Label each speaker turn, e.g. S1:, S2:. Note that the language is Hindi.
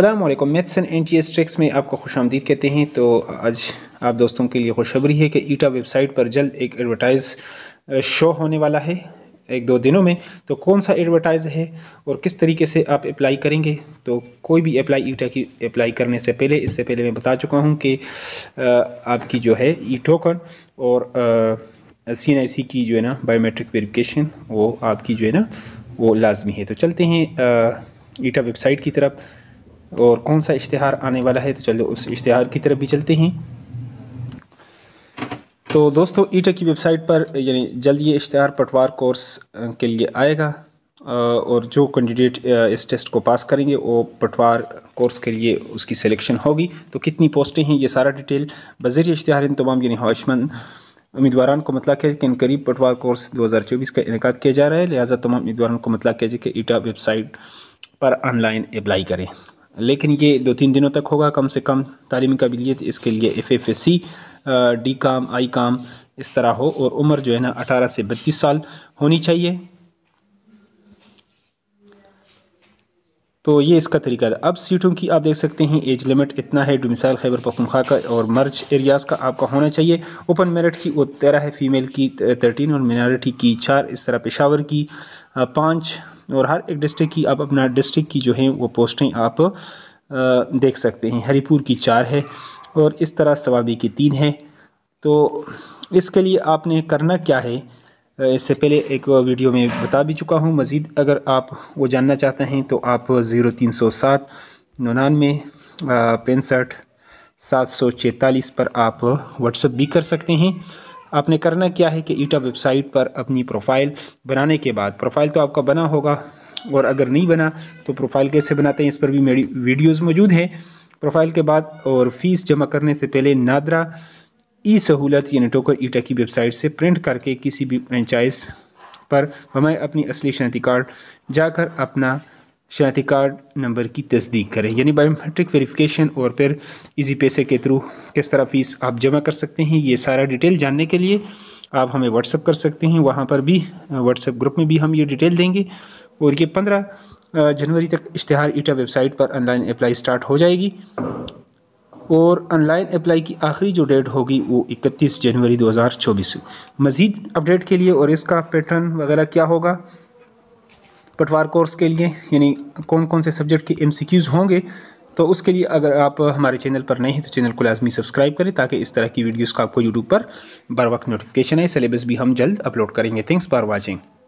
S1: अल्लाम मेथसन एंड टी एस ट्रिक्स में आपको खुश आमदीद कहते हैं तो आज आप दोस्तों के लिए खुशखबरी है कि ईटा वेबसाइट पर जल्द एक एडवर्टाइज़ शो होने वाला है एक दो दिनों में तो कौन सा एडवर्टाइज़ है और किस तरीके से आप अप्लाई करेंगे तो कोई भी अप्लाई ईटा की अप्लाई करने से पहले इससे पहले मैं बता चुका हूँ कि आपकी जो है ई टोकन और सी एन आई सी की जो है ना बायोमेट्रिक वेरिफिकेशन वो आपकी जो है ना वो लाजमी है तो चलते हैं ईटा वेबसाइट की तरफ और कौन सा इश्तहार आने वाला है तो चलो उस इश्तहार की तरफ भी चलते हैं तो दोस्तों ईटा की वेबसाइट पर यानी जल्द ये इश्तहार पटवार कोर्स के लिए आएगा और जो कैंडिडेट इस टेस्ट को पास करेंगे वो पटवार कोर्स के लिए उसकी सिलेक्शन होगी तो कितनी पोस्टें हैं ये सारा डिटेल बजर इश्तहार इन तमाम यानी हवाशमंद उम्मीदवार को मतला किया कि इन करीब पटवार कोर्स 2024 का इनका किया जा रहा है लिहाजा तमाम उम्मीदवारों को मतला किया जाए कि ईटा वेबसाइट पर ऑनलाइन अप्लाई करें लेकिन ये दो तीन दिनों तक होगा कम से कम तालीमी काबिलियत इसके लिए एफ़ एफ सी डी काम आई काम इस तरह हो और उम्र जो है ना अठारह से बत्तीस साल होनी चाहिए तो ये इसका तरीका था अब सीटों की आप देख सकते हैं एज लिमिट इतना है डोमिसाइल खैबर पखनखा का और मर्ज एरियाज़ का आपका होना चाहिए ओपन मेरिट की वो तेरह है फीमेल की थर्टीन और मिनारिटी की चार इस तरह पेशावर की पाँच और हर एक डिस्ट्रिक्ट की आप अपना डिस्ट्रिक्ट की जो है वो पोस्टें आप देख सकते हैं हरीपुर की चार है और इस तरह सवाबी की तीन है तो इसके लिए आपने करना क्या है इससे पहले एक वीडियो में बता भी चुका हूँ मज़ीद अगर आप वो जानना चाहते हैं तो आप ज़ीरो तीन सौ सात नौनानवे पैंसठ सात सौ चैतालीस पर आप व्हाट्सअप भी कर सकते हैं आपने करना क्या है कि ईटा वेबसाइट पर अपनी प्रोफाइल बनाने के बाद प्रोफाइल तो आपका बना होगा और अगर नहीं बना तो प्रोफाइल कैसे बनाते हैं इस पर भी मेरी वीडियोज़ मौजूद हैं प्रोफाइल के बाद और फीस जमा करने से पहले नादरा ई सहूलत यानी टोकर ईटा की वेबसाइट से प्रिंट करके किसी भी फ्रेंचाइज पर हमें अपनी असली शनाख्ती कार्ड जाकर अपना शनाती कार्ड नंबर की तस्दीक करें यानी बायोमेट्रिक वेरिफिकेशन और फिर इजी पैसे के थ्रू किस तरह फ़ीस आप जमा कर सकते हैं ये सारा डिटेल जानने के लिए आप हमें व्हाट्सअप कर सकते हैं वहाँ पर भी व्हाट्सएप ग्रुप में भी हम ये डिटेल देंगे और ये पंद्रह जनवरी तक इश्तहार ईटा वेबसाइट पर ऑनलाइन अप्लाई स्टार्ट हो जाएगी और ऑनलाइन अप्लाई की आखिरी जो डेट होगी वो 31 जनवरी 2024 मज़ीद अपडेट के लिए और इसका पैटर्न वगैरह क्या होगा पटवार कोर्स के लिए यानी कौन कौन से सब्जेक्ट के एमसीक्यूज़ होंगे तो उसके लिए अगर आप हमारे चैनल पर नए हैं तो चैनल को लाजमी सब्सक्राइब करें ताकि इस तरह की वीडियोज़ का आपको यूट्यूब पर बर वक्त नोटिफिकेशन आए सलेबस भी हम जल्द अपलोड करेंगे थैंक्स फॉर वॉचिंग